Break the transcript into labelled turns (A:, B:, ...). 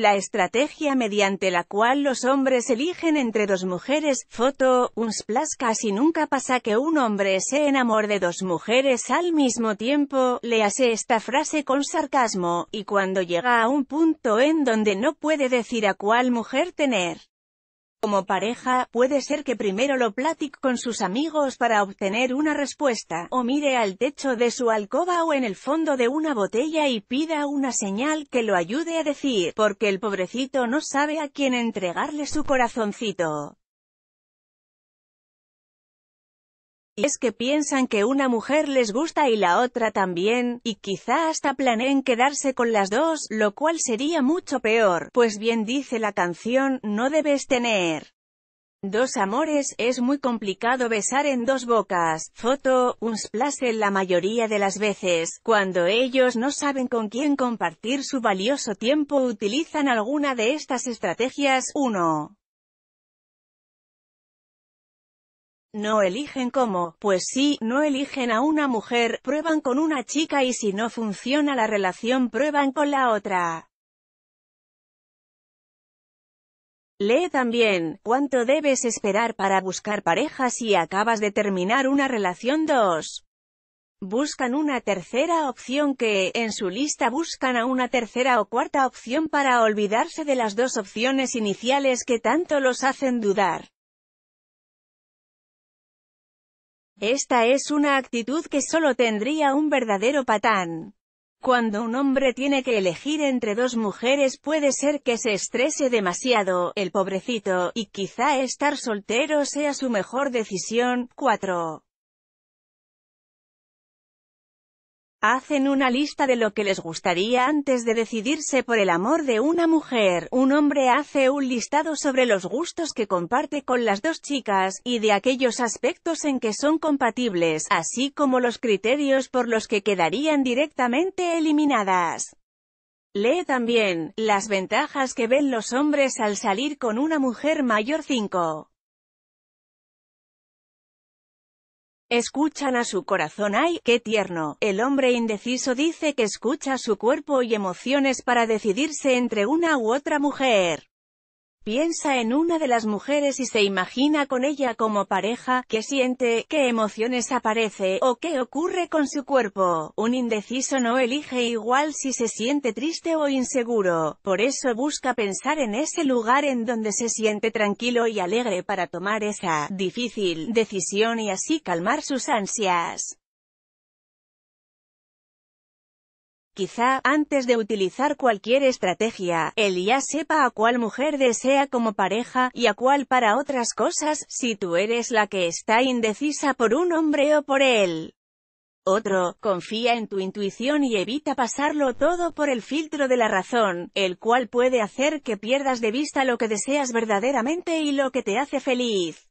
A: La estrategia mediante la cual los hombres eligen entre dos mujeres, foto, uns splash, casi nunca pasa que un hombre se enamore de dos mujeres al mismo tiempo, le hace esta frase con sarcasmo, y cuando llega a un punto en donde no puede decir a cuál mujer tener como pareja, puede ser que primero lo platique con sus amigos para obtener una respuesta, o mire al techo de su alcoba o en el fondo de una botella y pida una señal que lo ayude a decir, porque el pobrecito no sabe a quién entregarle su corazoncito. Y es que piensan que una mujer les gusta y la otra también, y quizá hasta planeen quedarse con las dos, lo cual sería mucho peor, pues bien dice la canción, no debes tener dos amores, es muy complicado besar en dos bocas, foto, un splash en la mayoría de las veces, cuando ellos no saben con quién compartir su valioso tiempo utilizan alguna de estas estrategias, uno. no eligen cómo, pues si no eligen a una mujer, prueban con una chica y si no funciona la relación prueban con la otra. Lee también, ¿cuánto debes esperar para buscar pareja si acabas de terminar una relación 2? Buscan una tercera opción que, en su lista buscan a una tercera o cuarta opción para olvidarse de las dos opciones iniciales que tanto los hacen dudar. Esta es una actitud que solo tendría un verdadero patán. Cuando un hombre tiene que elegir entre dos mujeres puede ser que se estrese demasiado, el pobrecito, y quizá estar soltero sea su mejor decisión. 4. Hacen una lista de lo que les gustaría antes de decidirse por el amor de una mujer. Un hombre hace un listado sobre los gustos que comparte con las dos chicas, y de aquellos aspectos en que son compatibles, así como los criterios por los que quedarían directamente eliminadas. Lee también, las ventajas que ven los hombres al salir con una mujer mayor 5. Escuchan a su corazón ¡ay, qué tierno! El hombre indeciso dice que escucha su cuerpo y emociones para decidirse entre una u otra mujer. Piensa en una de las mujeres y se imagina con ella como pareja, qué siente, qué emociones aparece, o qué ocurre con su cuerpo. Un indeciso no elige igual si se siente triste o inseguro, por eso busca pensar en ese lugar en donde se siente tranquilo y alegre para tomar esa difícil decisión y así calmar sus ansias. Quizá, antes de utilizar cualquier estrategia, él ya sepa a cuál mujer desea como pareja, y a cuál para otras cosas, si tú eres la que está indecisa por un hombre o por él. Otro, confía en tu intuición y evita pasarlo todo por el filtro de la razón, el cual puede hacer que pierdas de vista lo que deseas verdaderamente y lo que te hace feliz.